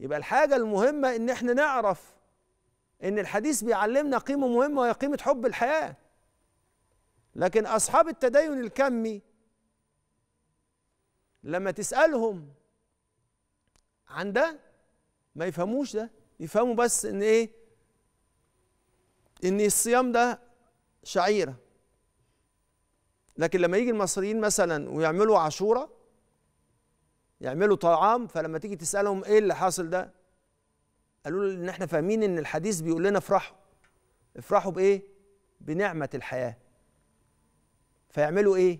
يبقى الحاجة المهمة إن إحنا نعرف إن الحديث بيعلمنا قيمة مهمة وهي قيمة حب الحياة لكن أصحاب التدين الكمي لما تسألهم عن ده ما يفهموش ده يفهموا بس إن إيه إن الصيام ده شعيرة لكن لما يجي المصريين مثلا ويعملوا عاشوره يعملوا طعام فلما تيجي تسالهم ايه اللي حاصل ده قالوا له ان احنا فاهمين ان الحديث بيقول لنا افرحوا افرحوا بايه بنعمه الحياه فيعملوا ايه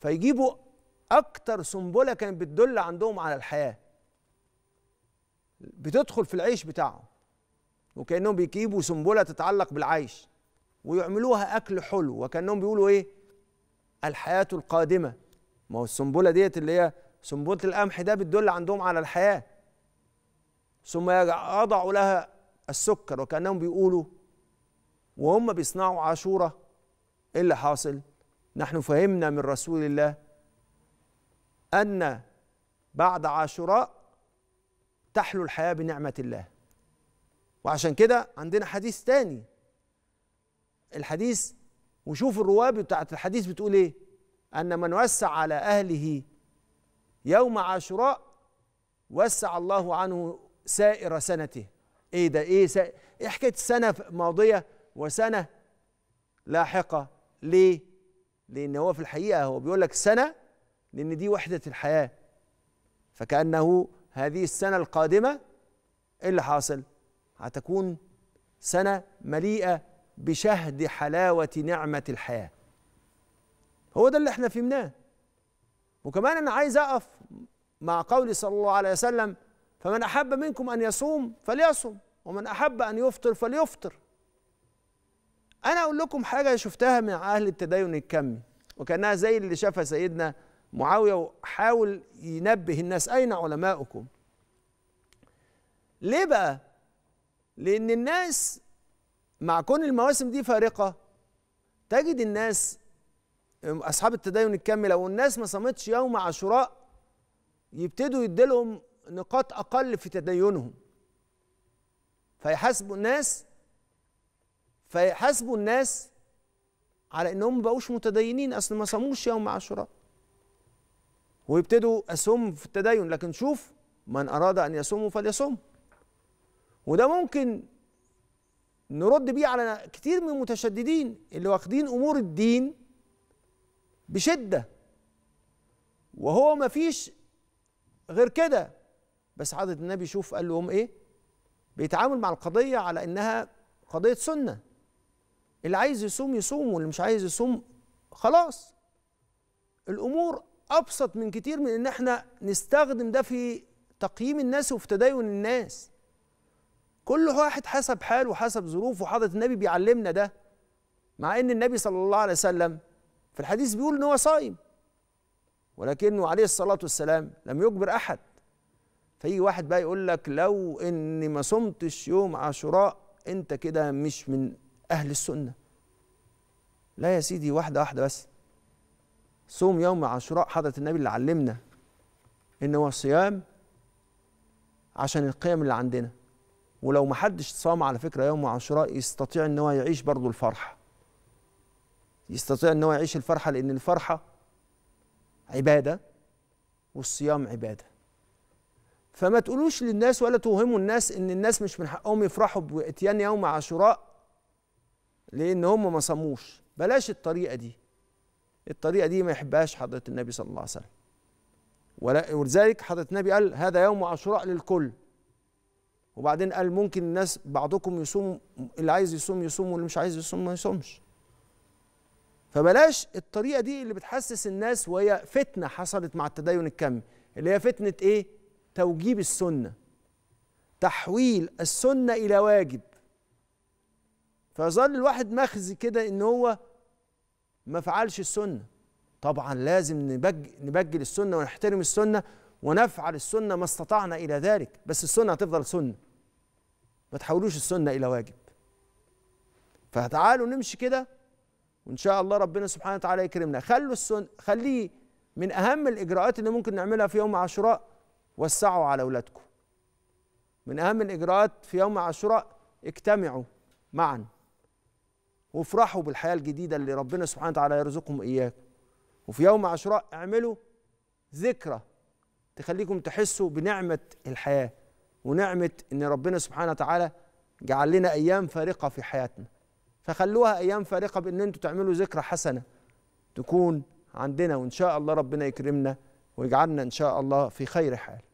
فيجيبوا اكتر سنبله كانت بتدل عندهم على الحياه بتدخل في العيش بتاعهم وكانهم بيجيبوا سنبله تتعلق بالعيش ويعملوها اكل حلو وكانهم بيقولوا ايه الحياه القادمه ما هو السنبله ديت اللي هي سنبلة القمح ده بتدل عندهم على الحياة ثم يضعوا لها السكر وكأنهم بيقولوا وهم بيصنعوا عاشورة إيه اللي حاصل نحن فهمنا من رسول الله أن بعد عاشوراء تحلو الحياة بنعمة الله وعشان كده عندنا حديث تاني الحديث وشوف الرواب بتاعت الحديث بتقول ايه أن من وسع على أهله يوم عاشوراء وسع الله عنه سائر سنته ايه ده ايه سا... ايه حكايه سنه ماضيه وسنه لاحقه ليه؟ لان هو في الحقيقه هو بيقول لك سنه لان دي وحده الحياه فكانه هذه السنه القادمه ايه اللي حاصل؟ هتكون سنه مليئه بشهد حلاوه نعمه الحياه هو ده اللي احنا فهمناه وكمان انا عايز اقف مع قول صلى الله عليه وسلم فمن أحب منكم أن يصوم فليصوم ومن أحب أن يفطر فليفطر أنا أقول لكم حاجة شفتها من أهل التدين الكمي وكأنها زي اللي شافها سيدنا معاوية وحاول ينبه الناس أين علماؤكم ليه بقى لأن الناس مع كون المواسم دي فارقة تجد الناس أصحاب التدين الكمي لو الناس ما صامتش يوم عاشوراء يبتدوا يديلهم نقاط اقل في تدينهم فيحاسبوا الناس فيحاسبوا الناس على انهم ما بقوش متدينين اصل ما صاموش يوم عاشوراء ويبتدوا اسهم في التدين لكن شوف من اراد ان يصوم فليصوم وده ممكن نرد بيه على كتير من المتشددين اللي واخدين امور الدين بشده وهو ما فيش غير كده بس حضرة النبي شوف قال لهم ايه بيتعامل مع القضية على انها قضية سنة اللي عايز يصوم يصوم واللي مش عايز يصوم خلاص الامور ابسط من كتير من ان احنا نستخدم ده في تقييم الناس وفي تدين الناس كل واحد حسب حاله وحسب ظروفه وحضرة النبي بيعلمنا ده مع ان النبي صلى الله عليه وسلم في الحديث بيقول ان هو صايم ولكنه عليه الصلاة والسلام لم يجبر أحد فيجي واحد بقى يقول لك لو إني ما صمتش يوم عاشوراء أنت كده مش من أهل السنة لا يا سيدي واحدة واحدة بس صوم يوم عاشوراء حضرة النبي اللي علمنا إن هو صيام عشان القيم اللي عندنا ولو ما حدش صام على فكرة يوم عاشوراء يستطيع إن هو يعيش برضه الفرحة يستطيع إن هو يعيش الفرحة لأن الفرحة عباده والصيام عباده فما تقولوش للناس ولا توهموا الناس ان الناس مش من حقهم يفرحوا باتيان يوم عاشوراء لان هم ما صاموش بلاش الطريقه دي الطريقه دي ما يحبهاش حضره النبي صلى الله عليه وسلم ولذلك حضره النبي قال هذا يوم عاشوراء للكل وبعدين قال ممكن الناس بعضكم يصوم اللي عايز يصوم يصوم واللي مش عايز يصوم ما يصومش فبلاش الطريقه دي اللي بتحسس الناس وهي فتنه حصلت مع التدين الكمي اللي هي فتنه ايه توجيب السنه تحويل السنه الى واجب فيظل الواحد مخزي كده ان هو ما فعلش السنه طبعا لازم نبج نبجل السنه ونحترم السنه ونفعل السنه ما استطعنا الى ذلك بس السنه هتفضل سنه ما تحولوش السنه الى واجب فتعالوا نمشي كده وان شاء الله ربنا سبحانه وتعالى يكرمنا خلوا السن خليه من اهم الاجراءات اللي ممكن نعملها في يوم عاشوراء وسعوا على اولادكم من اهم الاجراءات في يوم عاشوراء اجتمعوا معا وافرحوا بالحياه الجديده اللي ربنا سبحانه وتعالى يرزقهم اياكم وفي يوم عاشوراء اعملوا ذكرى تخليكم تحسوا بنعمه الحياه ونعمه ان ربنا سبحانه وتعالى جعل لنا ايام فارقه في حياتنا فخلوها ايام فارقه بان انتوا تعملوا ذكرى حسنه تكون عندنا وان شاء الله ربنا يكرمنا ويجعلنا ان شاء الله في خير حال